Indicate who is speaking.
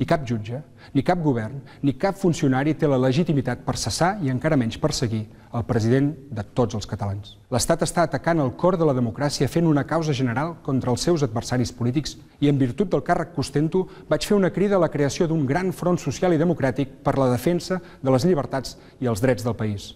Speaker 1: i cap jutge, ni cap govern, ni cap funcionari té la legitimitat per cessar i encara menys perseguir el president de tots els catalans. L'Estat està atacant el cor de la democràcia fent una causa general contra els seus adversaris polítics i en virtut del càrrec que ostento vaig fer una crida a la creació d'un gran front social i democràtic per la defensa de les llibertats i els drets del país.